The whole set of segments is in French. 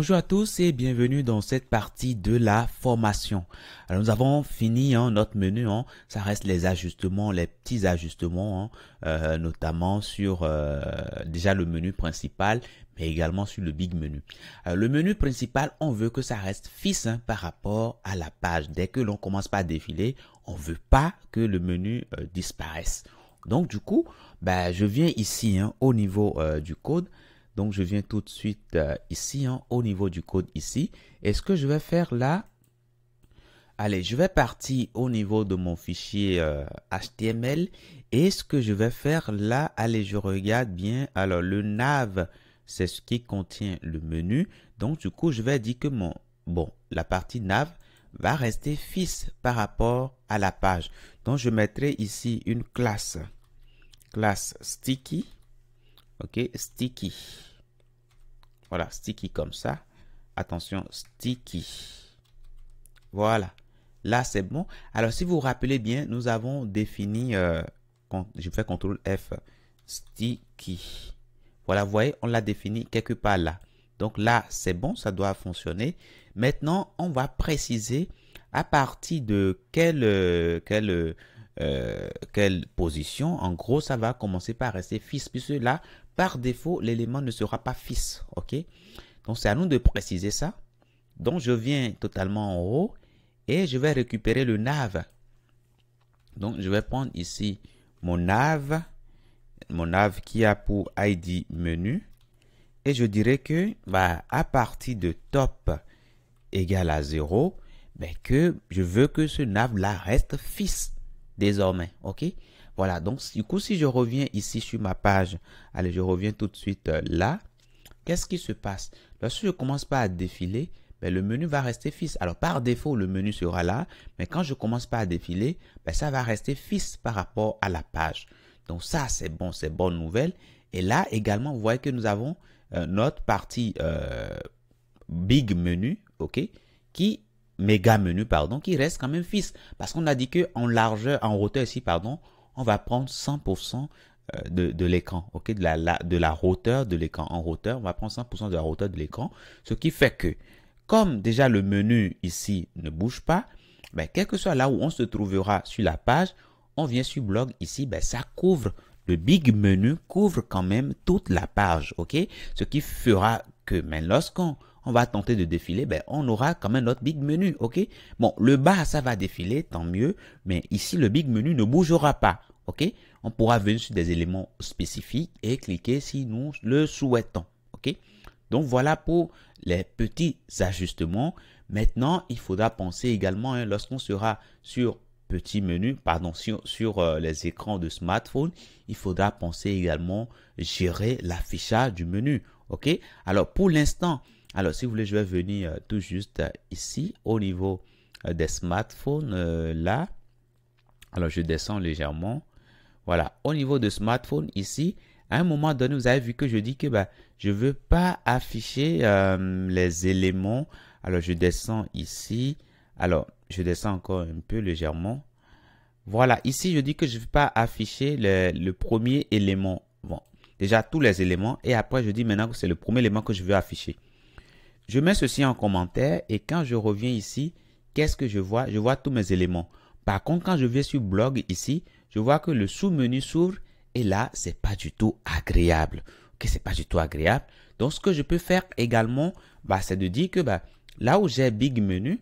Bonjour à tous et bienvenue dans cette partie de la formation. Alors nous avons fini hein, notre menu, hein. ça reste les ajustements, les petits ajustements, hein. euh, notamment sur euh, déjà le menu principal, mais également sur le big menu. le menu principal, on veut que ça reste fixe par rapport à la page. Dès que l'on commence par défiler, on veut pas que le menu euh, disparaisse. Donc du coup, ben, je viens ici au niveau du code. Donc, je viens tout de suite euh, ici, en hein, au niveau du code ici. Et ce que je vais faire là, allez, je vais partir au niveau de mon fichier HTML. Euh, Et ce que je vais faire là, allez, je regarde bien. Alors, le nav, c'est ce qui contient le menu. Donc, du coup, je vais dire que mon, bon, la partie nav va rester fixe par rapport à la page. Donc, je mettrai ici une classe, classe sticky, ok, sticky. Voilà, sticky comme ça. Attention, sticky. Voilà. Là, c'est bon. Alors, si vous vous rappelez bien, nous avons défini, euh, je fais CTRL F, sticky. Voilà, vous voyez, on l'a défini quelque part là. Donc là, c'est bon, ça doit fonctionner. Maintenant, on va préciser à partir de quel, euh, quel euh, euh, quelle position, en gros, ça va commencer par rester fils, puisque là, par défaut, l'élément ne sera pas fils, ok Donc, c'est à nous de préciser ça. Donc, je viens totalement en haut et je vais récupérer le nav. Donc, je vais prendre ici mon nav, mon nav qui a pour ID menu. Et je dirais que, va bah, à partir de top Égal à 0, mais ben, que je veux que ce nav-là reste fils désormais. OK Voilà, donc du coup, si je reviens ici sur ma page, allez, je reviens tout de suite euh, là. Qu'est-ce qui se passe Lorsque je commence pas à défiler, mais ben, le menu va rester fixe. Alors, par défaut, le menu sera là, mais quand je commence pas à défiler, ben, ça va rester fixe par rapport à la page. Donc, ça, c'est bon, c'est bonne nouvelle. Et là, également, vous voyez que nous avons euh, notre partie euh, Big Menu, OK, qui méga menu, pardon, qui reste quand même fixe. Parce qu'on a dit que en largeur, en hauteur ici, pardon, on va prendre 100% euh, de, de l'écran, ok, de la, de la hauteur de l'écran. En hauteur, on va prendre 100% de la hauteur de l'écran, ce qui fait que, comme déjà le menu ici ne bouge pas, ben, quel que soit là où on se trouvera sur la page, on vient sur blog ici, ben, ça couvre, le big menu couvre quand même toute la page, ok, ce qui fera que, même ben, lorsqu'on on va tenter de défiler, ben, on aura quand même notre big menu, ok Bon, le bas, ça va défiler, tant mieux, mais ici, le big menu ne bougera pas, ok On pourra venir sur des éléments spécifiques et cliquer si nous le souhaitons, ok Donc, voilà pour les petits ajustements. Maintenant, il faudra penser également, hein, lorsqu'on sera sur petit menu, pardon, sur, euh, les écrans de smartphone, il faudra penser également gérer l'affichage du menu, ok Alors, pour l'instant, alors, si vous voulez, je vais venir euh, tout juste euh, ici au niveau euh, des smartphones là. Alors, je descends légèrement. Voilà, au niveau de smartphone ici, à un moment donné, vous avez vu que je dis que bah, je ne veux pas afficher les éléments. Alors, je descends ici. Alors, je descends encore un peu légèrement. Voilà, ici, je dis que je ne veux pas afficher le, premier élément. Bon, déjà tous les éléments. Et après, je dis maintenant que c'est le premier élément que je veux afficher. Je mets ceci en commentaire et quand je reviens ici, qu'est-ce que je vois Je vois tous mes éléments. Par contre, quand je vais sur blog ici, je vois que le sous-menu s'ouvre et là, c'est pas du tout agréable. Ok, c'est pas du tout agréable. Donc, ce que je peux faire également, bah, c'est de dire que bah, là où j'ai Big Menu,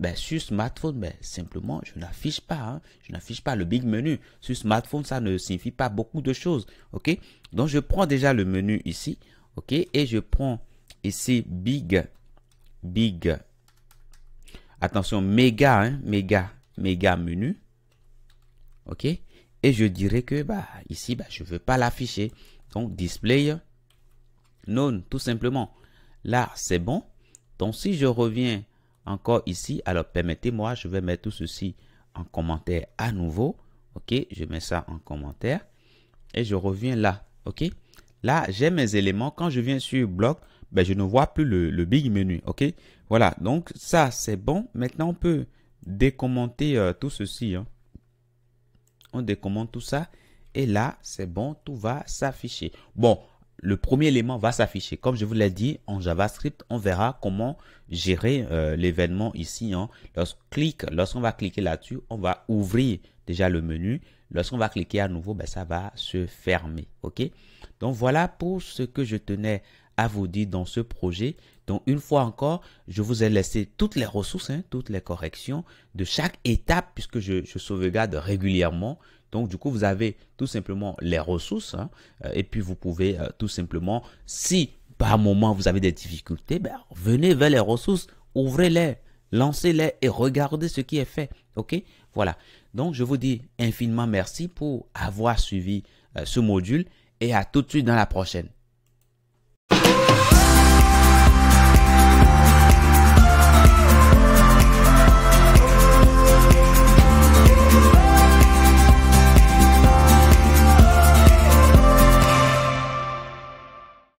bah, sur smartphone, ben, simplement, je n'affiche pas. Hein. Je n'affiche pas le big menu. Sur smartphone, ça ne signifie pas beaucoup de choses. OK? Donc, je prends déjà le menu ici. OK? Et je prends Ici, big, big. Attention, méga, hein, méga, méga menu. OK Et je dirais que bah, ici, bah, je ne veux pas l'afficher. Donc, display none, tout simplement. Là, c'est bon. Donc, si je reviens encore ici, alors permettez-moi, je vais mettre tout ceci en commentaire à nouveau. OK Je mets ça en commentaire. Et je reviens là. OK Là, j'ai mes éléments. Quand je viens sur bloc, ben, je ne vois plus le, big menu. OK Voilà, donc ça, c'est bon. Maintenant, on peut décommenter euh, tout ceci. Hein. On décommente tout ça. Et là, c'est bon, tout va s'afficher. Bon, le premier élément va s'afficher. Comme je vous l'ai dit, en JavaScript, on verra comment gérer euh, l'événement ici. Hein. Lorsqu'on va cliquer là-dessus, on va ouvrir déjà le menu. Lorsqu'on va cliquer à nouveau, ben, ça va se fermer. OK Donc, voilà pour ce que je tenais à vous dit dans ce projet. Donc une fois encore, je vous ai laissé toutes les ressources, hein, toutes les corrections de chaque étape puisque je, je, sauvegarde régulièrement. Donc du coup, vous avez tout simplement les ressources hein, euh, et puis vous pouvez euh, tout simplement, si par moment vous avez des difficultés, ben, venez vers les ressources, ouvrez-les, lancez-les et regardez ce qui est fait. OK Voilà. Donc je vous dis infiniment merci pour avoir suivi euh, ce module et à tout de suite dans la prochaine.